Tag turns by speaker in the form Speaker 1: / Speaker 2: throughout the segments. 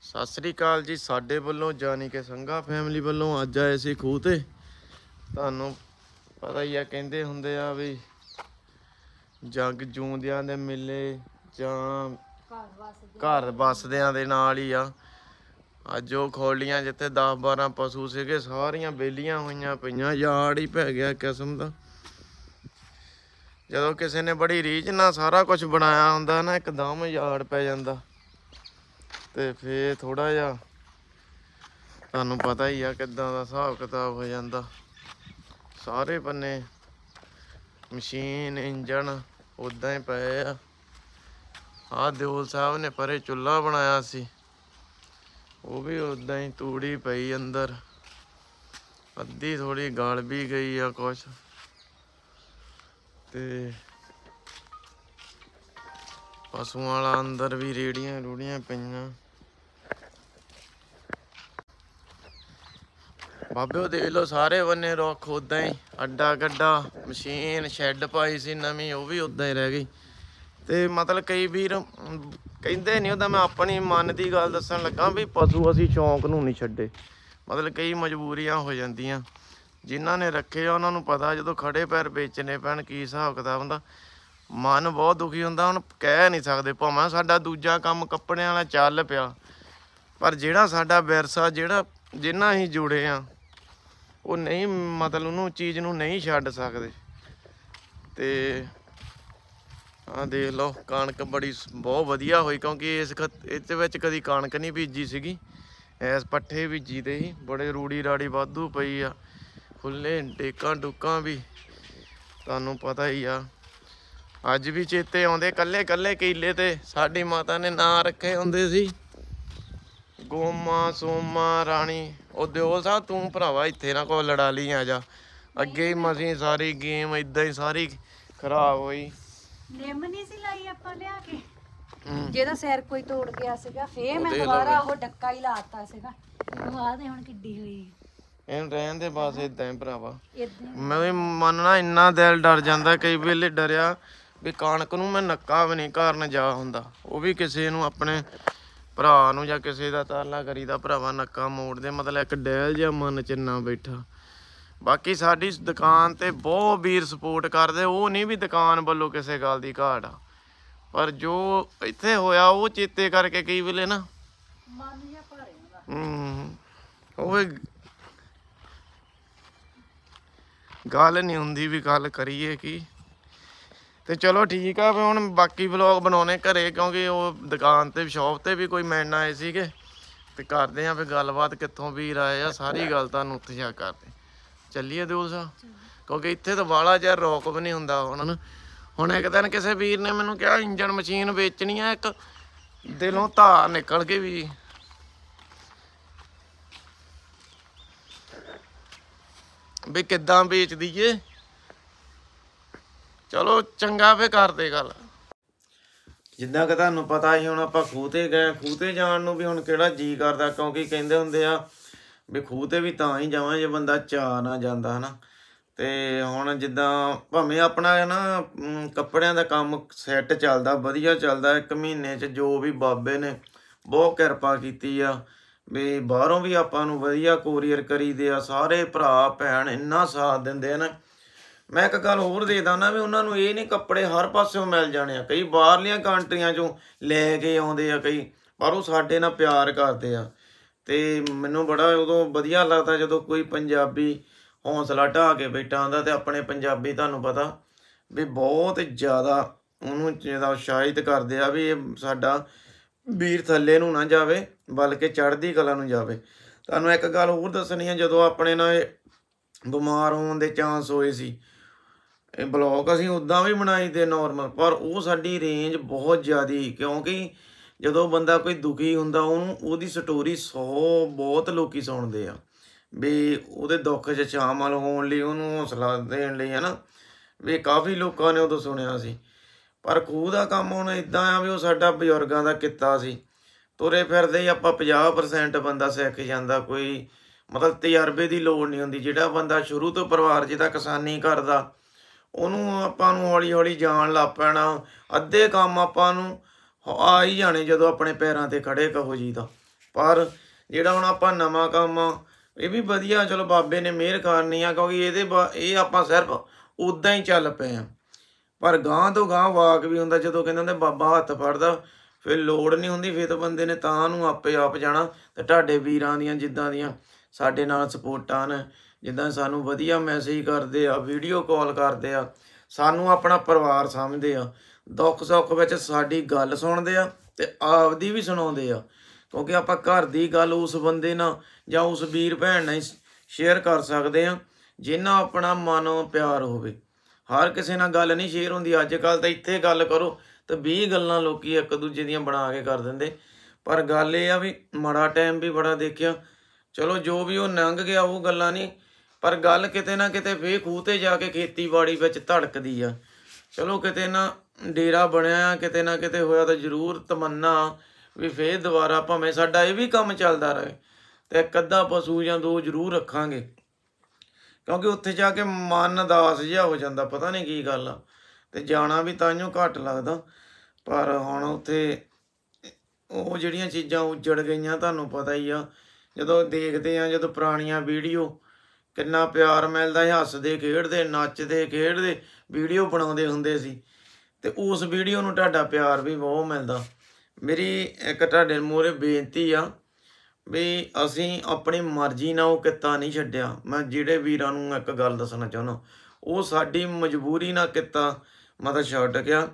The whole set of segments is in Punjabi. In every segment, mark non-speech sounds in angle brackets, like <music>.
Speaker 1: ਸਤਿ ਸ੍ਰੀ ਅਕਾਲ ਜੀ ਸਾਡੇ ਵੱਲੋਂ ਜਾਨੀ ਕੇ ਸੰਘਾ ਫੈਮਿਲੀ ਵੱਲੋਂ ਅੱਜ ਆਏ ਸੀ ਖੂਹ ਤੇ ਤੁਹਾਨੂੰ ਪਤਾ ਹੀ ਆ ਕਹਿੰਦੇ ਹੁੰਦੇ ਆ ਵੀ ਜੰਗ ਜੂੰਦਿਆਂ ਦੇ ਮਿਲੇ ਜਾਂ ਘਰ ਵਸਦਿਆਂ ਦੇ ਨਾਲ ਹੀ ਆ ਅੱਜ ਉਹ ਖੋਲੀਆਂ ਜਿੱਥੇ 10 12 ਪਸ਼ੂ ਸੀਗੇ ਸਾਰੀਆਂ ਬੇਲੀਆਂ ਹੋਈਆਂ ਪਈਆਂ ਯਾੜ ਹੀ ਪੈ ਗਿਆ ਕਿਸਮ ਦਾ ਜਦੋਂ ਕਿਸੇ ਨੇ ਬੜੀ ਰੀਝ ਨਾਲ ਸਾਰਾ ਕੁਝ ਬਣਾਇਆ ਹੁੰਦਾ ਨਾ ਇੱਕਦਮ ਯਾੜ ਪੈ ਜਾਂਦਾ ਤੇ ਫੇਰ ਥੋੜਾ ਜਿਹਾ ਤੁਹਾਨੂੰ ਪਤਾ ਹੀ ਆ ਕਿਦਾਂ ਦਾ ਹਿਸਾਬ ਕਿਤਾਬ ਹੋ ਜਾਂਦਾ ਸਾਰੇ ਪੰਨੇ ਮਸ਼ੀਨ ਇੰਜਣ ਉਦਾਂ ਹੀ ਪਏ ਆ ਆ ਦਿਓਲ ਸਾਹਿਬ ਨੇ ਪਰੇ ਚੁੱਲ੍ਹਾ ਬਣਾਇਆ ਸੀ ਉਹ ਵੀ ਉਦਾਂ ਹੀ ਤੂੜੀ ਪਈ ਅੰਦਰ ਅੱਧੀ ਥੋੜੀ ਗਾਲ ਵੀ ਗਈ ਆ ਕੁਛ ਤੇ ਪਸ਼ੂਆਂ ਵਾਲਾ ਅੰਦਰ ਵੀ ਰੇੜੀਆਂ ਰੂੜੀਆਂ ਪਈਆਂ ਬਾਬੇ ਉਹ ਦੇਖ ਲੋ ਸਾਰੇ ਬੰਨੇ ਰੁੱਖ ਉਦਾਂ ਹੀ ਅੱਡਾ ਗੱਡਾ ਮਸ਼ੀਨ ਸ਼ੈੱਡ ਪਾਈ ਸੀ ਨਵੀਂ ਉਹ ਵੀ ਉਦਾਂ ਹੀ ਰਹਿ ਗਈ ਤੇ ਮਤਲਬ ਕਈ ਵੀਰ ਕਹਿੰਦੇ ਨਹੀਂ ਉਹਦਾ ਮੈਂ ਆਪਣੀ ਮਨ ਦੀ ਗੱਲ ਦੱਸਣ ਲੱਗਾ ਵੀ ਪਸ਼ੂ ਅਸੀਂ ਸ਼ੌਂਕ ਨੂੰ ਨਹੀਂ ਛੱਡੇ ਮਤਲਬ ਕਈ ਮਜਬੂਰੀਆਂ ਹੋ ਜਾਂਦੀਆਂ ਜਿਨ੍ਹਾਂ ਨੇ ਰੱਖੇ ਆ ਉਹਨਾਂ ਨੂੰ ਪਤਾ ਜਦੋਂ ਖੜੇ ਪੈਰ ਵੇਚਨੇ ਪੈਣ ਕੀ ਹਿਸਾਬ ਕਿਤਾਬ ਹੁੰਦਾ ਮਨ ਬਹੁਤ ਦੁਖੀ ਹੁੰਦਾ ਹੁਣ ਕਹਿ ਨਹੀਂ ਸਕਦੇ ਭਾਵੇਂ ਸਾਡਾ ਦੂਜਾ ਕੰਮ ਕੱਪੜਿਆਂ ਵਾਲਾ ਚੱਲ ਪਿਆ ਪਰ ਜਿਹੜਾ ਸਾਡਾ ਵਿਰਸਾ ਜਿਹੜਾ ਜਿੰਨਾ ਹੀ ਜੁੜੇ ਆ ਉਹ ਨਹੀਂ ਮਤਲਬ ਉਹਨੂੰ ਚੀਜ਼ ਨੂੰ ਨਹੀਂ ਛੱਡ ਸਕਦੇ ਤੇ ਆ ਦੇਖ ਲਓ ਕਣਕ ਬੜੀ ਬਹੁਤ ਵਧੀਆ ਹੋਈ ਕਿਉਂਕਿ ਇਸ ਇਸ ਵਿੱਚ ਕਦੀ ਕਣਕ ਨਹੀਂ ਬੀਜੀ ਸੀਗੀ ਐਸ ਪੱਠੇ ਬੀਜੀ ਤੇ ਹੀ ਬੜੇ ਰੂੜੀ ਰਾੜੀ ਵਾਧੂ ਪਈ ਆ ਖੁੱਲੇ ਡੇਕਾਂ ਡੁੱਕਾਂ ਵੀ ਤੁਹਾਨੂੰ ਪਤਾ ਹੀ ਆ ਅੱਜ ਵੀ ਚੇਤੇ ਆਉਂਦੇ ਕੱਲੇ ਕੱਲੇ ਕੀਲੇ ਤੇ ਸਾਡੀ ਮਾਤਾ ਨੇ ਨਾਂ ਰੱਖੇ ਹੁੰਦੇ ਸੀ ਗੋਮਾ ਸੋਮਾ ਰਾਣੀ ਉਹ ਦਿਓ ਸਾ ਤੂੰ ਭਰਾਵਾ ਇੱਥੇ ਨਾ ਕੋ ਲੜਾ ਲਈ ਆ ਜਾ ਅੱਗੇ ਹੀ ਮਸੀਂ ਸਾਰੀ ਗੇਮ ਇਦਾਂ ਹੀ ਸਾਰੀ ਖਰਾਬ ਹੋਈ ਨਿੰਮ ਨਹੀਂ ਸੀ ਲਾਈ ਆਪਾਂ ਲਿਆ ਕੇ ਜਿਹਦਾ ਸਿਰ ਕੋਈ ਤੋੜ ਗਿਆ ਸੀਗਾ ਫੇਰ ਮੈਂ ਦੁਬਾਰਾ ਉਹ ਡੱਕਾ ਹੀ ਲਾਤਾ ਸੀਗਾ ਉਹ ਆ ਤੇ ਹੁਣ ਕਿੱਡੀ ਹੋਈ ਇਹਨ ਰਹਿਣ ਦੇ ਬਸ ਇਦਾਂ ਹੀ ਭਰਾਵਾ ਮੈਂ ਵੀ ਮੰਨਣਾ ਇੰਨਾ ਦਿਲ ਡਰ ਜਾਂਦਾ ਕਈ ਵੇਲੇ ਡਰਿਆ ਵੀ ਕਾਨਕ ਨੂੰ ਮੈਂ ਨੱਕਾ ਵੀ ਨਹੀਂ ਕਰਨ ਜਾ ਹੁੰਦਾ ਉਹ ਵੀ ਕਿਸੇ ਨੂੰ ਆਪਣੇ ਭਰਾ ਨੂੰ ਜਾਂ ਕਿਸੇ ਦਾ ਤਾਲਾ ਕਰੀਦਾ ਭਰਾਵਾ ਨੱਕਾ ਮੋੜ ਦੇ ਮਤਲਬ ਇੱਕ ਡੈਲ ਜਿਹਾ ਮਨ ਚ ਨਾ ਬੈਠਾ ਬਾਕੀ ਸਾਡੀ ਦੁਕਾਨ ਤੇ ਬਹੁਤ ਵੀਰ ਸਪੋਰਟ ਕਰਦੇ ਉਹ ਨਹੀਂ ਵੀ ਦੁਕਾਨ ਵੱਲੋਂ ਕਿਸੇ ਗੱਲ ਦੀ ਘਾਟ ਆ ਪਰ ਜੋ ਇੱਥੇ ਹੋਇਆ ਉਹ ਚੇਤੇ ਕਰਕੇ ਕਈ ਵੇਲੇ ਨਾ ਮਨ ਜਿਹਾ ਭਾਰੇ ਹੂੰ ਉਹ ਗੱਲ ਨਹੀਂ ਹੁੰਦੀ ਵੀ ਗੱਲ ਕਰੀਏ ਕੀ ਤੇ ਚਲੋ ਠੀਕ ਆ ਵੀ ਹੁਣ ਬਾਕੀ ਵਲੌਗ ਬਣਾਉਣੇ ਘਰੇ ਕਿਉਂਕਿ ਉਹ ਦੁਕਾਨ ਤੇ ਸ਼ਾਪ ਤੇ ਵੀ ਕੋਈ ਨਾ ਆਏ ਸੀਗੇ ਤੇ ਕਰਦੇ ਆ ਫੇ ਗੱਲਬਾਤ ਕਿੱਥੋਂ ਵੀਰ ਆਏ ਆ ਸਾਰੀ ਗੱਲ ਤੁਹਾਨੂੰ ਉੱਥੇ ਜਾ ਕਰਦੇ ਚੱਲੀਏ ਦੋਸਤ ਕਿਉਂਕਿ ਇੱਥੇ ਤਾਂ ਵਾਲਾ ਜਿਹਾ ਰੌਕ ਵੀ ਨਹੀਂ ਹੁੰਦਾ ਉਹਨਾਂ ਨੂੰ ਹੁਣ ਇੱਕ ਦਿਨ ਕਿਸੇ ਵੀਰ ਨੇ ਮੈਨੂੰ ਕਿਹਾ ਇੰਜਨ ਮਸ਼ੀਨ ਵੇਚਣੀ ਆ ਇੱਕ ਦਿਲੋਂ ਧਾਰ ਨਿਕਲ ਕੇ ਵੀ ਵੀ ਕਿੱਦਾਂ ਵੇਚ ਦਈਏ ਚਲੋ ਚੰਗਾ ਫੇ ਕਰਦੇ ਗੱਲ ਜਿੱਦਾਂ ਕਿ ਤੁਹਾਨੂੰ ਪਤਾ ਹੀ ਹੁਣ ਆਪਾਂ ਖੂਹ ਤੇ ਗਏ ਖੂਹ ਤੇ ਜਾਣ ਨੂੰ ਵੀ ਹੁਣ ਕਿਹੜਾ ਜੀ ਕਰਦਾ ਕਿਉਂਕਿ ਕਹਿੰਦੇ ਹੁੰਦੇ ਆ ਵੀ ਖੂਹ ਤੇ ਵੀ ਤਾਂ ਹੀ ਜਾਵਾਂ ਜੇ ਬੰਦਾ ਚਾ ਨਾ ਜਾਂਦਾ ਹਨਾ ਤੇ ਹੁਣ ਜਿੱਦਾਂ ਭਾਵੇਂ ਆਪਣਾ ਨਾ ਕੱਪੜਿਆਂ ਦਾ ਕੰਮ ਸੈੱਟ ਚੱਲਦਾ ਵਧੀਆ ਚੱਲਦਾ ਇੱਕ ਮਹੀਨੇ 'ਚ ਜੋ ਵੀ ਬਾਬੇ ਨੇ ਬਹੁਤ ਕਿਰਪਾ ਕੀਤੀ ਆ ਵੀ ਬਾਹਰੋਂ ਵੀ ਆਪਾਂ ਨੂੰ ਵਧੀਆ ਕੋਰੀਅਰ ਕਰੀਦੇ ਆ ਸਾਰੇ ਭਰਾ ਭੈਣ ਇੰਨਾ ਸਾਥ ਦਿੰਦੇ ਨੇ ਮੈਂ ਇੱਕ ਗੱਲ ਹੋਰ ਦੇ ਨਾ ਵੀ ਉਹਨਾਂ ਨੂੰ ਇਹ ਨਹੀਂ ਕੱਪੜੇ ਹਰ ਪਾਸਿਓਂ ਮਿਲ ਜਾਣੇ ਆ ਕਈ ਬਾਹਰਲੀਆਂ ਕੰਟਰੀਆਂ ਚੋਂ ਲੈ ਕੇ ਆਉਂਦੇ ਆ ਕਈ ਪਰ ਉਹ ਸਾਡੇ ਨਾਲ ਪਿਆਰ ਕਰਦੇ ਆ ਤੇ ਮੈਨੂੰ ਬੜਾ ਉਦੋਂ ਵਧੀਆ ਲੱਗਦਾ ਜਦੋਂ ਕੋਈ ਪੰਜਾਬੀ ਹੌਸਲਾ ਢਾ ਕੇ ਬੈਠਾ ਹੁੰਦਾ ਤੇ ਆਪਣੇ ਪੰਜਾਬੀ ਤੁਹਾਨੂੰ ਪਤਾ ਵੀ ਬਹੁਤ ਜ਼ਿਆਦਾ ਉਹਨੂੰ ਜਿਹਦਾ ਸ਼ਾਇਦ ਕਰਦੇ ਆ ਵੀ ਇਹ ਸਾਡਾ ਵੀਰ ਥੱਲੇ ਨੂੰ ਨਾ ਜਾਵੇ ਬਲਕਿ ਚੜ੍ਹਦੀ ਕਲਾ ਨੂੰ ਜਾਵੇ ਤੁਹਾਨੂੰ ਇੱਕ ਗੱਲ ਹੋਰ ਦੱਸਣੀ ਹੈ ਜਦੋਂ ਆਪਣੇ ਨਾਲ ਬਿਮਾਰ ਹੋਣ ਦੇ ਚਾਂਸ ਹੋਏ ਸੀ ਇਹ ਬਲੌਕ ਅਸੀਂ ਉਦਾਂ ਵੀ ਬਣਾਈ ਤੇ ਨਾਰਮਲ ਪਰ ਉਹ ਸਾਡੀ ਰੇਂਜ ਬਹੁਤ ਜ਼ਿਆਦੀ ਕਿਉਂਕਿ ਜਦੋਂ ਬੰਦਾ ਕੋਈ ਦੁਖੀ ਹੁੰਦਾ ਉਹਨੂੰ ਉਹਦੀ ਸਟੋਰੀ 100 ਬਹੁਤ ਲੋਕੀ ਸੁਣਦੇ ਆ ਵੀ ਉਹਦੇ ਦੁੱਖ 'ਚ ਸ਼ਾਮਲ ਹੋਣ ਲਈ ਉਹਨੂੰ ਹੌਸਲਾ ਦੇਣ ਲਈ ਹਨਾ ਵੀ ਕਾਫੀ ਲੋਕਾਂ ਨੇ ਉਦੋਂ ਸੁਣਿਆ ਸੀ ਪਰ ਖੂਹ ਦਾ ਕੰਮ ਹੁਣ ਇਦਾਂ ਆ ਵੀ ਉਹ ਸਾਡਾ ਬਜ਼ੁਰਗਾਂ ਦਾ ਕਿੱਤਾ ਸੀ ਤੁਰੇ ਫਿਰਦੇ ਹੀ ਆਪਾਂ 50% ਬੰਦਾ ਸਿੱਖ ਜਾਂਦਾ ਕੋਈ ਮਤਲਬ ਤਜਰਬੇ ਦੀ ਲੋੜ ਨਹੀਂ ਹੁੰਦੀ ਜਿਹੜਾ ਬੰਦਾ ਸ਼ੁਰੂ ਤੋਂ ਪਰਿਵਾਰ ਜਿਹਦਾ ਕਿਸਾਨੀ ਕਰਦਾ ਉਹਨੂੰ ਆਪਾਂ ਨੂੰ ਹੌਲੀ ਹੌਲੀ ਜਾਣ ਲੱਗ ਪੈਣਾ ਅੱਧੇ ਕੰਮ ਆਪਾਂ ਨੂੰ ਆ ਹੀ ਜਾਣੇ ਜਦੋਂ ਆਪਣੇ ਪੈਰਾਂ ਤੇ ਖੜੇ ਕਹੋ ਜੀ ਦਾ ਪਰ ਜਿਹੜਾ ਹੁਣ ਆਪਾਂ ਨਵਾਂ ਕੰਮ ਇਹ ਵੀ ਵਧੀਆ ਚਲੋ ਬਾਬੇ ਨੇ ਮਿਹਰ ਕਰਨੀ ਆ ਕਿਉਂਕਿ ਇਹਦੇ ਇਹ ਆਪਾਂ ਸਿਰਫ ਉਦਾਂ ਹੀ ਚੱਲ ਪਏ ਆ ਪਰ ਗਾਂ ਤੋਂ ਗਾਂ ਵਾਕ ਵੀ ਹੁੰਦਾ ਜਦੋਂ ਕਹਿੰਦੇ ਹੁੰਦੇ ਬਾਬਾ ਹੱਥ ਫੜਦਾ ਫਿਰ ਲੋੜ ਨਹੀਂ ਹੁੰਦੀ ਫਿਰ ਤਾਂ ਬੰਦੇ ਨੇ ਤਾਂ ਨੂੰ ਆਪੇ ਆਪ ਜਾਣਾ ਤੇ ਤੁਹਾਡੇ ਵੀਰਾਂ ਦੀਆਂ ਜਿੱਦਾਂ ਦੀਆਂ ਸਾਡੇ ਨਾਲ ਸਪੋਰਟਾਂ ਨੇ ਜਿੱਦਾਂ ਸਾਨੂੰ ਵਧੀਆ ਮੈਸੇਜ ਕਰਦੇ ਆ ਵੀਡੀਓ ਕਾਲ ਕਰਦੇ ਆ ਸਾਨੂੰ ਆਪਣਾ ਪਰਿਵਾਰ ਸਮਝਦੇ ਆ ਦੁੱਖ ਸੁੱਖ ਵਿੱਚ ਸਾਡੀ ਗੱਲ ਸੁਣਦੇ ਆ ਤੇ ਆਪਦੀ ਵੀ ਸੁਣਾਉਂਦੇ ਆ ਕਿਉਂਕਿ ਆਪਾਂ ਘਰ ਦੀ ਗੱਲ ਉਸ ਬੰਦੇ ਨਾਲ ਜਾਂ ਉਸ ਵੀਰ ਭੈਣ ਨਾਲ ਸ਼ੇਅਰ ਕਰ ਸਕਦੇ ਆ ਜਿੰਨਾ ਆਪਣਾ ਮਨੋਂ ਪਿਆਰ ਹੋਵੇ ਹਰ ਕਿਸੇ ਨਾਲ ਗੱਲ ਨਹੀਂ ਸ਼ੇਅਰ ਹੁੰਦੀ ਅੱਜ ਕੱਲ ਤਾਂ ਇੱਥੇ ਗੱਲ ਕਰੋ ਤਾਂ 20 ਗੱਲਾਂ ਲੋਕੀ ਇੱਕ ਦੂਜੇ ਦੀਆਂ ਬਣਾ ਕੇ ਕਰ ਦਿੰਦੇ ਪਰ ਗੱਲ ਇਹ ਆ ਵੀ ਮੜਾ ਟਾਈਮ ਵੀ ਬੜਾ ਦੇਖਿਆ ਚਲੋ ਜੋ ਵੀ ਉਹ ਨੰਗ ਗਿਆ ਉਹ ਗੱਲਾਂ ਨਹੀਂ ਪਰ ਗੱਲ ਕਿਤੇ ਨਾ ਕਿਤੇ ਫੇਰ ਖੂਹ ਤੇ ਜਾ ਕੇ ਖੇਤੀਬਾੜੀ ਵਿੱਚ ਧੜਕਦੀ ਆ ਚਲੋ ਕਿਤੇ ਨਾ ਡੇਰਾ ਬਣਿਆ ਕਿਤੇ ਨਾ ਕਿਤੇ ਹੋਇਆ ਤਾਂ ਜ਼ਰੂਰ ਤਮੰਨਾ ਵੀ ਫੇਰ ਦੁਬਾਰਾ ਭਾਵੇਂ ਸਾਡਾ ਇਹ ਵੀ ਕੰਮ ਚੱਲਦਾ ਰਹੇ ਤੇ ਇੱਕ ਅੱਧਾ ਪਸ਼ੂ ਜਾਂ ਦੋ ਜ਼ਰੂਰ ਰੱਖਾਂਗੇ ਕਿਉਂਕਿ ਉੱਥੇ ਜਾ ਕੇ ਮਨ ਦਾਸ ਜਿਹਾ ਹੋ ਜਾਂਦਾ ਪਤਾ ਨਹੀਂ ਕੀ ਗੱਲ ਆ ਤੇ ਜਾਣਾ ਵੀ ਤਾਂਯੋ ਘੱਟ ਲੱਗਦਾ ਪਰ ਹੁਣ ਉੱਥੇ ਉਹ ਜਿਹੜੀਆਂ ਚੀਜ਼ਾਂ ਉਜੜ ਗਈਆਂ ਤੁਹਾਨੂੰ ਪਤਾ ਹੀ ਆ ਜਦੋਂ ਦੇਖਦੇ ਆ ਜਦੋਂ ਪੁਰਾਣੀਆਂ ਵੀਡੀਓ ਕਿੰਨਾ ਪਿਆਰ ਮਿਲਦਾ ਹੱਸਦੇ ਖੇਡਦੇ ਨੱਚਦੇ ਖੇਡਦੇ ਵੀਡੀਓ ਬਣਾਉਂਦੇ ਹੁੰਦੇ ਸੀ ਤੇ ਉਸ ਵੀਡੀਓ ਨੂੰ ਤੁਹਾਡਾ ਪਿਆਰ ਵੀ ਬਹੁਤ ਮਿਲਦਾ ਮੇਰੀ ਇੱਕ ਤੁਹਾਡੇ ਮੂਰੇ ਬੇਨਤੀ ਆ ਵੀ ਅਸੀਂ ਆਪਣੀ ਮਰਜ਼ੀ ਨਾਲ ਉਹ ਕਿੱਤਾ ਨਹੀਂ ਛੱਡਿਆ ਮੈਂ ਜਿਹੜੇ ਵੀਰਾਂ ਨੂੰ ਇੱਕ ਗੱਲ ਦੱਸਣਾ ਚਾਹੁੰਦਾ ਉਹ ਸਾਡੀ ਮਜਬੂਰੀ ਨਾਲ ਕਿੱਤਾ ਮਤਲਬ ਛੱਡ ਗਿਆ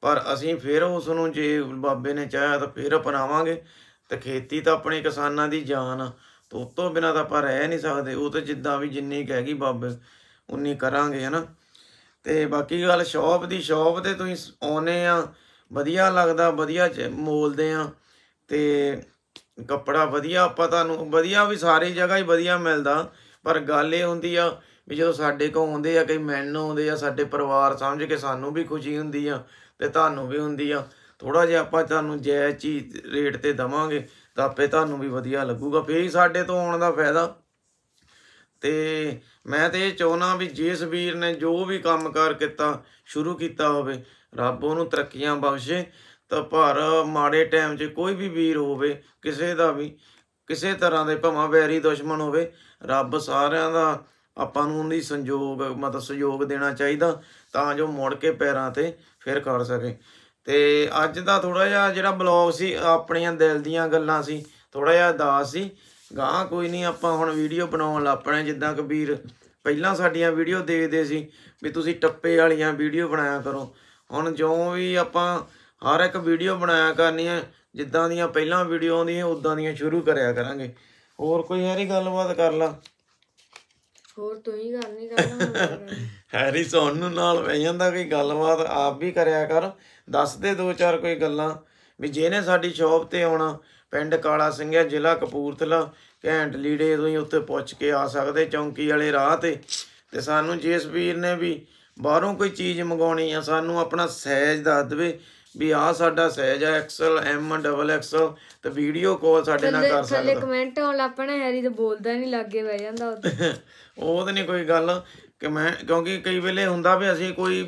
Speaker 1: ਪਰ ਅਸੀਂ ਫਿਰ ਉਸ ਨੂੰ ਜੇ ਬਾਬੇ ਨੇ ਚਾਹਿਆ ਤਾਂ ਫਿਰ ਅਪਣਾਵਾਂਗੇ ਤੇ ਖੇਤੀ ਤਾਂ ਆਪਣੇ ਕਿਸਾਨਾਂ ਦੀ ਜਾਨ ਆ ਉਹ ਤੋਂ ਬਿਨਾ ਤਾਂ ਆਪਾਂ ਰਹਿ ਨਹੀਂ ਸਕਦੇ ਉਹ ਤੇ ਜਿੱਦਾਂ ਵੀ ਜਿੰਨੀ ਕਹਿ ਗਈ ਬਾਬੇ ਉਨੀ ਕਰਾਂਗੇ ਹਨਾ ਤੇ ਬਾਕੀ ਗੱਲ ਸ਼ੌਪ ਦੀ ਸ਼ੌਪ ਤੇ ਤੁਸੀਂ ਆਉਨੇ ਆ ਵਧੀਆ ਲੱਗਦਾ ਵਧੀਆ ਚ ਮੋਲਦੇ ਆ ਤੇ ਕੱਪੜਾ ਵਧੀਆ ਆਪਾਂ ਤੁਹਾਨੂੰ ਵਧੀਆ ਵੀ ਸਾਰੀ ਜਗ੍ਹਾ ਹੀ ਵਧੀਆ ਮਿਲਦਾ ਪਰ ਗੱਲ ਇਹ ਹੁੰਦੀ ਆ ਵੀ ਜਦੋਂ ਸਾਡੇ ਕੋ ਆਉਂਦੇ ਆ ਕਈ ਮੈਨੂੰ ਆਉਂਦੇ ਆ ਸਾਡੇ ਪਰਿਵਾਰ ਸਮਝ ਕੇ ਸਾਨੂੰ ਵੀ ਖੁਸ਼ੀ ਹੁੰਦੀ ਆ ਤੇ ਤੁਹਾਨੂੰ ਵੀ ਹੁੰਦੀ ਆ ਥੋੜਾ ਜਿਹਾ ਆਪਾਂ ਤੁਹਾਨੂੰ ਜੈ ਚੀਜ਼ ਰੇਟ ਤੇ ਦਵਾਂਗੇ ਤਾਂ ਆਪੇ ਤੁਹਾਨੂੰ ਵੀ ਵਧੀਆ ਲੱਗੂਗਾ ਫੇਰ ਸਾਡੇ ਤੋਂ ਆਉਣ ਦਾ ਫਾਇਦਾ ਤੇ ਮੈਂ ਤੇ ਇਹ ਚਾਹਣਾ ਵੀ ਜਿਸ ਵੀਰ ਨੇ ਜੋ ਵੀ ਕੰਮਕਾਰ ਕੀਤਾ ਸ਼ੁਰੂ ਕੀਤਾ ਹੋਵੇ ਰੱਬ ਉਹਨੂੰ ਤਰੱਕੀਆਂ ਬਖਸ਼ੇ ਤਾਂ ਪਰ ਮਾੜੇ ਟਾਈਮ 'ਚ ਕੋਈ ਵੀ ਵੀਰ ਹੋਵੇ ਕਿਸੇ ਦਾ ਵੀ ਕਿਸੇ ਤਰ੍ਹਾਂ ਦੇ ਭਮਾ ਵੈਰੀ ਦੁਸ਼ਮਣ ਹੋਵੇ ਰੱਬ ਸਾਰਿਆਂ ਦਾ ਆਪਾਂ ਨੂੰ ਉਹਦੀ ਸੰਯੋਗ ਮਤਲਬ ਸਹਿਯੋਗ ਦੇਣਾ ਚਾਹੀਦਾ ਤਾਂ ਜੋ ਮੁੜ ਕੇ ਪੈਰਾਂ ਤੇ ਫਿਰ ਕਰ ਸਕੇ ਤੇ ਅੱਜ ਦਾ ਥੋੜਾ ਜਿਹਾ ਜਿਹੜਾ ਬਲੌਗ ਸੀ ਆਪਣੀਆਂ ਦਿਲ ਦੀਆਂ ਗੱਲਾਂ ਸੀ ਥੋੜਾ ਜਿਹਾ ਦਾਸ ਸੀ ਗਾਂ ਕੋਈ ਨਹੀਂ ਆਪਾਂ ਹੁਣ ਵੀਡੀਓ ਬਣਾਉਣ ਲੱਪਣੇ ਜਿੱਦਾਂ ਕਬੀਰ ਪਹਿਲਾਂ ਸਾਡੀਆਂ ਵੀਡੀਓ ਦੇਖਦੇ ਸੀ ਵੀ ਤੁਸੀਂ ਟੱਪੇ ਵਾਲੀਆਂ ਵੀਡੀਓ ਬਣਾਇਆ ਕਰੋ ਹੁਣ ਜਿਉਂ ਵੀ ਆਪਾਂ ਹਰ ਇੱਕ ਵੀਡੀਓ ਬਣਾਇਆ ਕਰਨੀ ਹੈ ਜਿੱਦਾਂ ਦੀਆਂ ਪਹਿਲਾਂ ਵੀਡੀਓ ਆਉਂਦੀਆਂ ਉਦਾਂ ਦੀਆਂ ਸ਼ੁਰੂ ਕਰਿਆ ਕਰਾਂਗੇ ਹੋਰ ਕੋਈ ਹੈਰੀ ਗੱਲਬਾਤ ਕਰ ਲਾ ਹੋਰ ਤੂੰ ਹੀ ਗੱਲ ਨਹੀਂ ਕਰਨਾ <coughs> ਹੈਰੀ ਨੂੰ ਨਾਲ ਬਹਿ ਜਾਂਦਾ ਕੋਈ ਗੱਲਬਾਤ ਆਪ ਵੀ ਕਰਿਆ ਕਰ ਦੱਸ ਦੇ ਦੋ ਚਾਰ ਕੋਈ ਗੱਲਾਂ ਵੀ ਜਿਹਨੇ ਸਾਡੀ ਸ਼ੌਪ ਤੇ ਆਉਣਾ ਪਿੰਡ ਕਾਲਾ ਸਿੰਘ ਹੈ ਜ਼ਿਲ੍ਹਾ ਕਪੂਰਥਲਾ ਘੈਂਟ ਲੀੜੇ ਤੋਂ ਹੀ ਉੱਥੇ ਪੁੱਛ ਕੇ ਆ ਸਕਦੇ ਚੌਂਕੀ ਵਾਲੇ ਰਾਹ ਤੇ ਤੇ ਸਾਨੂੰ ਜੇਸ ਵੀਰ ਨੇ ਵੀ ਬਾਹਰੋਂ ਕੋਈ ਚੀਜ਼ ਮੰਗਾਉਣੀ ਆ ਸਾਨੂੰ ਆਪਣਾ ਸਹਿਜ ਦੱਸ ਦੇਵੇ ਵੀ ਆ ਸਾਡਾ ਸਹਿਜ ਹੈ ਐਕਸਲ ਐਮ ਡਬਲ ਐਕਸਲ ਤੇ ਵੀਡੀਓ ਕਾਲ ਸਾਡੇ ਨਾਲ ਕਰ ਸਕਦਾ ਥੱਲੇ ਕਮੈਂਟ ਆਉਣ ਲੱਪਣਾ ਹੈਰੀ ਤਾਂ ਬੋਲਦਾ ਨਹੀਂ ਲੱਗੇ ਬਹਿ ਜਾਂਦਾ <laughs> ਉਹ ਤੇ ਨਹੀਂ ਕੋਈ ਗੱਲ ਕਿ ਮੈਂ ਕਿਉਂਕਿ ਕਈ ਵੇਲੇ ਹੁੰਦਾ ਵੀ ਅਸੀਂ ਕੋਈ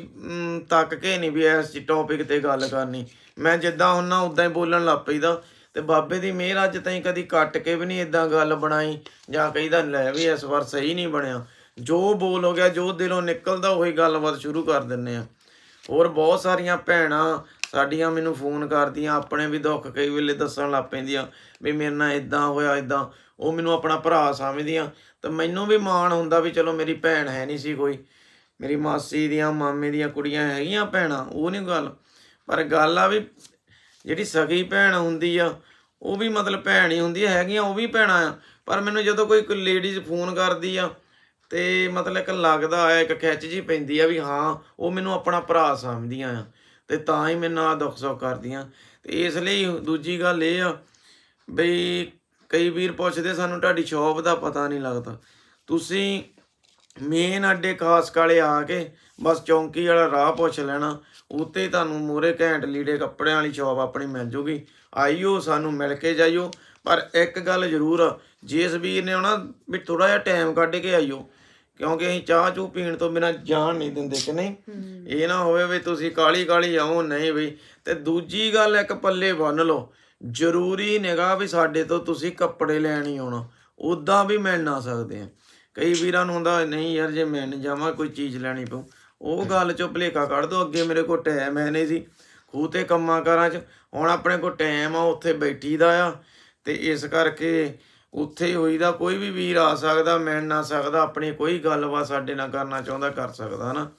Speaker 1: ਤੱਕ ਕੇ ਨਹੀਂ ਵੀ ਇਸ ਟੌਪਿਕ ਤੇ ਗੱਲ ਕਰਨੀ ਮੈਂ ਜਿੱਦਾਂ ਹੁੰਨਾ ਉਦਾਂ ਹੀ ਬੋਲਣ ਲੱਗ ਪਈਦਾ ਤੇ ਬਾਬੇ ਦੀ ਮਿਹਰ ਅੱਜ ਤਾਈਂ ਕਦੀ ਕੱਟ ਕੇ ਵੀ ਨਹੀਂ ਇਦਾਂ ਗੱਲ ਬਣਾਈ ਜਾਂ ਕਹੀਦਾ ਲੈ ਵੀ ਇਸ ਵਾਰ ਸਹੀ ਨਹੀਂ ਬਣਿਆ ਜੋ ਬੋਲ ਹੋ ਗਿਆ ਜੋ ਦਿਲੋਂ ਨਿਕਲਦਾ ਉਹੀ ਗੱਲਬਾਤ ਸ਼ੁਰੂ ਕਰ ਦਿੰਨੇ ਆ ਹੋਰ ਬਹੁਤ ਸਾਰੀਆਂ ਭੈਣਾਂ ਸਾਡੀਆਂ ਮੈਨੂੰ ਫੋਨ ਕਰਦੀਆਂ ਆਪਣੇ ਵੀ ਦੁੱਖ ਕਈ ਵੇਲੇ ਦੱਸਣ ਲੱਗ ਪੈਂਦੀਆਂ ਵੀ ਮੇਰੇ ਨਾਲ ਇਦਾਂ ਹੋਇਆ ਇਦਾਂ ਉਹ ਮੈਨੂੰ ਆਪਣਾ ਭਰਾ ਸਮਝਦੀਆਂ ਤੇ ਮੈਨੂੰ ਵੀ ਮਾਣ ਹੁੰਦਾ ਵੀ ਚਲੋ ਮੇਰੀ ਭੈਣ ਹੈ ਨਹੀਂ ਸੀ ਕੋਈ ਮੇਰੀ ਮਾਸੀ ਦੀਆਂ ਮਾਮੇ ਦੀਆਂ ਕੁੜੀਆਂ ਹੈਗੀਆਂ ਭੈਣਾਂ ਉਹ ਨਹੀਂ ਗੱਲ ਪਰ ਗੱਲ ਆ ਵੀ ਜਿਹੜੀ ਸਗੀ ਭੈਣ ਹੁੰਦੀ ਆ ਉਹ ਵੀ ਮਤਲਬ ਭੈਣ ਹੀ ਹੁੰਦੀ ਹੈਗੀਆਂ ਉਹ ਵੀ ਭੈਣਾਂ ਆ ਪਰ ਮੈਨੂੰ ਜਦੋਂ ਕੋਈ ਲੇਡੀਜ਼ ਫੋਨ ਕਰਦੀ ਆ ਤੇ ਮਤਲਬ ਇੱਕ ਲੱਗਦਾ ਆ ਇੱਕ ਖਿੱਚ ਜੀ ਪੈਂਦੀ ਆ ਵੀ ਹਾਂ ਉਹ ਮੈਨੂੰ ਆਪਣਾ ਭਰਾ ਸਮਝਦੀਆਂ ਆ ਤੇ ਤਾਂ ਹੀ ਮੈਨੂੰ ਆ ਦੁੱਖ ਸੋ ਕਰਦੀਆਂ ਤੇ ਇਸ ਲਈ ਦੂਜੀ ਗੱਲ ਇਹ ਆ ਬਈ ਕਈ ਵੀਰ ਪੁੱਛਦੇ ਸਾਨੂੰ ਤੁਹਾਡੀ ਸ਼ੌਪ ਦਾ ਪਤਾ ਨਹੀਂ ਲੱਗਦਾ ਤੁਸੀਂ ਮੇਨ ਅੱਡੇ ਖਾਸ ਕਾਲੇ ਆ ਕੇ ਬਸ ਚੌਂਕੀ ਵਾਲਾ ਰਾਹ ਪੁੱਛ ਲੈਣਾ ਉੱਤੇ ਤੁਹਾਨੂੰ ਮੂਰੇ ਘੈਂਟ ਲੀੜੇ ਕੱਪੜਿਆਂ ਵਾਲੀ ਸ਼ੌਪ ਆਪਣੀ ਮਿਲ ਜੂਗੀ ਆਈਓ ਸਾਨੂੰ ਮਿਲ ਕੇ ਜਾਈਓ ਪਰ ਇੱਕ ਗੱਲ ਜ਼ਰੂਰ ਇਸ ਵੀਰ ਨੇ ਆਉਣਾ ਵੀ ਥੋੜਾ ਜਿਹਾ ਟਾਈਮ ਕੱਢ ਕੇ ਆਈਓ ਕਿਉਂਕਿ ਅਸੀਂ ਚਾਹ ਚੂ ਪੀਣ ਤੋਂ ਬਿਨਾ ਜਾਨ ਨਹੀਂ ਦਿੰਦੇ ਕਿ ਨਹੀਂ ਇਹ ਨਾ ਹੋਵੇ ਵੀ ਤੁਸੀਂ ਕਾਲੀ ਕਾਲੀ ਆਉਂ ਨਹੀਂ ਵੀ ਤੇ ਦੂਜੀ ਗੱਲ ਇੱਕ ਪੱਲੇ ਬੰਨ ਲਓ ਜ਼ਰੂਰੀ ਨਿਗਾ ਵੀ ਸਾਡੇ ਤੋਂ ਤੁਸੀਂ ਕੱਪੜੇ ਲੈਣ ਹੀ ਆਉਣਾ ਉਦਾਂ ਵੀ ਮਿਲ ਨਾ ਸਕਦੇ ਆ ਕਈ ਵੀਰਾਂ ਨੂੰ ਹੁੰਦਾ ਨਹੀਂ ਯਾਰ ਜੇ ਮੈਂ ਨਹੀਂ ਜਾਵਾਂ ਕੋਈ ਚੀਜ਼ ਲੈਣੀ ਪਊ ਉਹ ਗੱਲ ਚੋਂ ਭਲੇਖਾ ਕੱਢ ਦੋ ਅੱਗੇ ਮੇਰੇ ਕੋਲ ਟਾਈਮ ਹੈ ਨਹੀਂ ਸੀ ਖੂਹ ਤੇ ਕੰਮਾਂ ਕਾਰਾਂ 'ਚ ਹੁਣ ਆਪਣੇ ਕੋਲ ਟਾਈਮ ਆ ਉੱਥੇ ਬੈਠੀਦਾ ਆ ਤੇ ਇਸ ਕਰਕੇ ਉੱਥੇ ਹੋਈ ਦਾ ਕੋਈ ਵੀ ਵੀਰ ਆ ਸਕਦਾ ਨਾ ਸਕਦਾ ਆਪਣੀ ਕੋਈ ਗੱਲਬਾਤ ਸਾਡੇ ਨਾਲ ਕਰਨਾ ਚਾਹੁੰਦਾ ਕਰ ਸਕਦਾ ਹਨਾ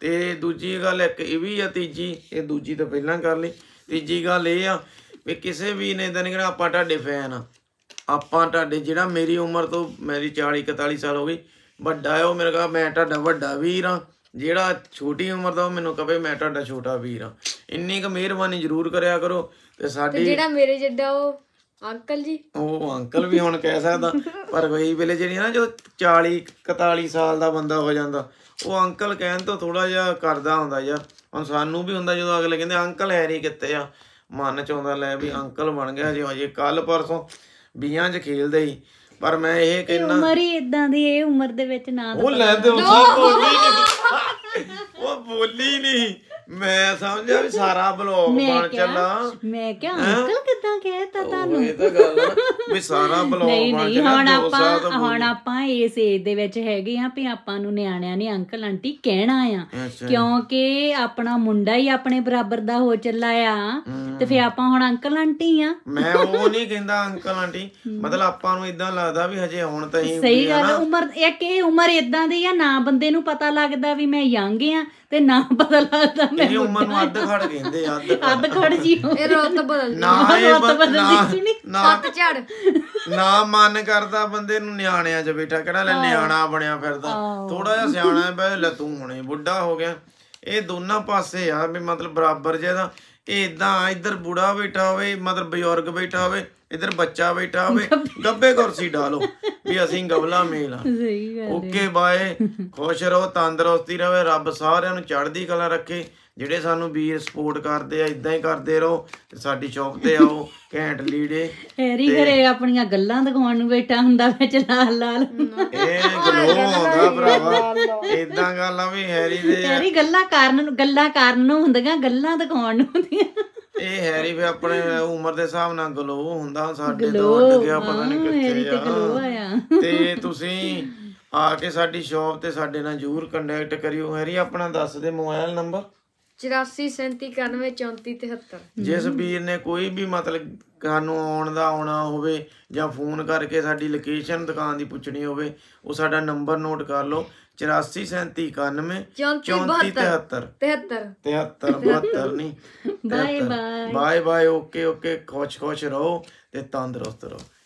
Speaker 1: ਤੇ ਦੂਜੀ ਗੱਲ ਇੱਕ ਇਹ ਵੀ ਆ ਤੀਜੀ ਇਹ ਦੂਜੀ ਤਾਂ ਪਹਿਲਾਂ ਕਰ ਲਈ ਤੀਜੀ ਗੱਲ ਇਹ ਆ ਵੀ ਕਿਸੇ ਵੀ ਨੇ ਤਾਂ ਨਿਕਣਾ ਆਪਾਂ ਤੁਹਾਡੇ ਫੈਨ ਆ ਆਪਾਂ ਤੁਹਾਡੇ ਜਿਹੜਾ ਮੇਰੀ ਉਮਰ ਤੋਂ ਮੇਰੀ 40 41 ਸਾਲ ਹੋ ਗਈ ਵੱਡਾ ਆ ਉਹ ਮੇਰੇ ਕਹਾ ਮੈਂ ਤੁਹਾਡਾ ਵੱਡਾ ਵੀਰ ਆ ਜਿਹੜਾ ਛੋਟੀ ਉਮਰ ਦਾ ਉਹ ਮੈਨੂੰ ਕਵੇ ਮੈਂ ਤੁਹਾਡਾ ਛੋਟਾ ਵੀਰ ਆ ਇੰਨੀ ਕੁ ਮਿਹਰਬਾਨੀ ਜ਼ਰੂਰ ਕਰਿਆ ਕਰੋ ਤੇ ਸਾਡੀ ਜਿਹੜਾ ਮੇਰੇ ਜੱਡਾ ਉਹ ਅੰਕਲ ਜੀ ਉਹ ਅੰਕਲ ਵੀ ਹੁਣ ਕਹਿ ਸਕਦਾ ਪਰ ਵਈ ਵੇਲੇ ਜਿਹੜੀ ਨਾ ਜਦੋਂ 40 41 ਸਾਲ ਦਾ ਬੰਦਾ ਹੋ ਜਾਂਦਾ ਉਹ ਅੰਕਲ ਕਹਿਣ ਤੋਂ ਥੋੜਾ ਜਿਹਾ ਕਰਦਾ ਹੁੰਦਾ ਯਾਰ ਹੁਣ ਸਾਨੂੰ ਵੀ ਹੁੰਦਾ ਜਦੋਂ ਅਗਲੇ ਕਹਿੰਦੇ ਅੰਕਲ ਹੈਰੀ ਕਿਤੇ ਆ ਮਨ ਚ ਆਉਂਦਾ ਲੈ ਵੀ ਅੰਕਲ ਬਣ ਗਿਆ ਜੇ ਹਜੇ ਕੱਲ ਪਰਸੋਂ ਬੀਆਂ 'ਚ ਖੇਲਦੇ ਹੀ ਪਰ ਮੈਂ ਇਹ ਕਹਿਣਾ ਉਮਰ ਹੀ ਇਦਾਂ ਦੀ ਇਹ ਉਮਰ ਦੇ ਵਿੱਚ ਨਾ ਉਹ ਲੈਂਦੇ ਉਹ ਬੋਲੀ ਨਹੀਂ ਉਹ ਬੋਲੀ ਨਹੀਂ ਮੈਂ ਸਮਝਿਆ ਵੀ ਸਾਰਾ ਬਲੌਗ ਬਣ ਚੱਲਾ ਮੈਂ ਕਿਹਾ ਅੰਕਲ ਤਾਂ ਕਹਿਤਾ ਤੁਹਾਨੂੰ ਇਹ ਤਾਂ ਗੱਲ ਆ ਵੀ ਸਾਰਾ ਬਲੌਗ ਜਾਣਾ ਨਹੀਂ ਹੁਣ ਆਪਾਂ ਹੁਣ ਆਪਾਂ ਇਸ ਏਜ ਦੇ ਵਿੱਚ ਹੈਗੇ ਆ ਵੀ ਆਪਾਂ ਨੂੰ ਨਿਆਣਿਆਂ ਨੇ ਅੰਕਲ ਆਂਟੀ ਕਹਿਣਾ ਆ ਕਿਉਂਕਿ ਆਪਣਾ ਮੁੰਡਾ ਹੀ ਆਪਣੇ ਬਰਾਬਰ ਦਾ ਹੋ ਚੱਲਾ ਆ ਤੇ ਫੇ ਆਪਾਂ ਹੁਣ ਅੰਕਲ ਆਂਟੀ ਆ ਮੈਂ ਉਹ ਨਹੀਂ ਕਹਿੰਦਾ ਅੰਕਲ ਆਂਟੀ ਮਤਲਬ ਆਪਾਂ ਨੂੰ ਇਦਾਂ ਲੱਗਦਾ ਵੀ ਹਜੇ ਹੁਣ ਤਾਂ ਹੀ ਸਹੀ ਗੱਲ ਉਮਰ ਇੱਕ ਇਹ ਉਮਰ ਇਦਾਂ ਦੀ ਆ ਨਾ ਬੰਦੇ ਨੂੰ ਪਤਾ ਲੱਗਦਾ ਵੀ ਮੈਂ ਯੰਗ ਆ ਤੇ ਨਾ ਪਤਾ ਲੱਗਦਾ ਮੈਂ ਇਹ ਉਮਰ ਨੂੰ ਅੱਧ ਖੜ ਕਹਿੰਦੇ ਅੱਧ ਅੱਧ ਖੜ ਜੀ ਇਹ ਰੋਤ ਬਦਲ ਨਾ ਇਹ ਔਰਤ ਨਾ ਸੱਤ ਝੜ ਨਾ ਮਨ ਕਰਦਾ ਬੰਦੇ ਨੂੰ ਨਿਆਣਿਆਂ 'ਚ ਬੇਟਾ ਕਿਹੜਾ ਲੈ ਨਿਆਣਾ ਬਣਿਆ ਫਿਰਦਾ ਥੋੜਾ ਜਿਹਾ ਸਿਆਣਾ ਹੈ ਬਈ ਲੈ ਤੂੰ ਹੁਣੇ ਬੁੱਢਾ ਹੋ ਗਿਆ ਇਹ ਦੋਨਾਂ ਪਾਸੇ ਆ ਵੀ ਮਤਲਬ ਬਰਾਬਰ ਜੇ ਦਾ ਇਹ ਇਦਾਂ ਇੱਧਰ ਬੁੜਾ ਬੈਠਾ ਹੋਵੇ ਮਤਲਬ ਬਜ਼ੁਰਗ ਬੈਠਾ ਹੋਵੇ ਇਧਰ ਬੱਚਾ ਬੈਠਾ ਹੋਵੇ ਗੱਬੇ ਕੁਰਸੀ ਡਾਲੋ ਵੀ ਅਸੀਂ ਗਵਲਾ ਮੇਲ ਆ ਸਹੀ ਗੱਲ ਓਕੇ ਬਾਏ ਖੁਸ਼ ਰਹੋ ਤੰਦਰੁਸਤੀ ਰਹੇ ਰੱਬ ਸਾਰਿਆਂ ਨੂੰ ਚੜ੍ਹਦੀ ਕਲਾ ਰੱਖੇ ਜਿਹੜੇ ਸਾਨੂੰ ਵੀਰ ਸਪੋਰਟ ਕਰਦੇ ਆ ਇਦਾਂ ਹੀ ਕਰਦੇ ਰਹੋ ਤੇ ਸਾਡੀ ਸ਼ੌਪ ਤੇ ਆਓ ਘੈਂਟ ਲੀੜੇ <laughs> ਹੈਰੀ ਘਰੇ ਆਪਣੀਆਂ ਗੱਲਾਂ ਦਿਖਾਉਣ ਨੂੰ ਬੈਠਾ ਹੁੰਦਾ ਵਿੱਚ ਲਾਲ ਲਾਲ ਇਹ ਗਲੋ ਆਉਂਦਾ ਭਰਾਵਾ ਇਦਾਂ ਗੱਲਾਂ ਵੀ ਹੈਰੀ ਦੇ ਹੈਰੀ ਗੱਲਾਂ ਕਰਨ ਨੂੰ ਗੱਲਾਂ ਕਰਨ ਨੂੰ ਹੁੰਦੀਆਂ ਗੱਲਾਂ ਦਿਖਾਉਣ ਨੂੰ ਹੁੰਦੀਆਂ ਇਹ ਹੈਰੀ ਵੀ ਆਪਣੇ ਉਮਰ ਦੇ ਹਿਸਾਬ ਨਾਲ ਗਲੋ ਹੁੰਦਾ ਸਾਡੇ ਤੋਂ ਡਿੱਗਿਆ ਪਤਾ ਨਹੀਂ ਕਿੱਥੇ ਆ ਤੇ ਤੁਸੀਂ ਆ ਕੇ ਸਾਡੀ ਸ਼ੌਪ ਤੇ ਸਾਡੇ ਨਾਲ ਜੂਰ ਕੰਟੈਕਟ ਕਰਿਓ ਹੈਰੀ ਆਪਣਾ ਦੱਸ ਦੇ ਮੋਬਾਈਲ ਨੰਬਰ 843791943473 ਜਿਸ ਵੀਰ ਨੇ ਕੋਈ ਵੀ ਮਤਲਬ ਸਾਨੂੰ ਆਉਣ ਦਾ ਆਉਣਾ ਹੋਵੇ ਜਾਂ ਫੋਨ ਕਰਕੇ ਸਾਡੀ ਲੋਕੇਸ਼ਨ ਦੁਕਾਨ ਦੀ ਪੁੱਛਣੀ ਹੋਵੇ ਉਹ ਸਾਡਾ ਨੰਬਰ ਨੋਟ ਕਰ ਲਓ 8437919473 73 ਨਹੀਂ bye bye bye bye okay okay ਖੁਸ਼ ਖੁਸ਼ ਰਹੋ ਤੇ ਤੰਦਰੁਸਤ ਰਹੋ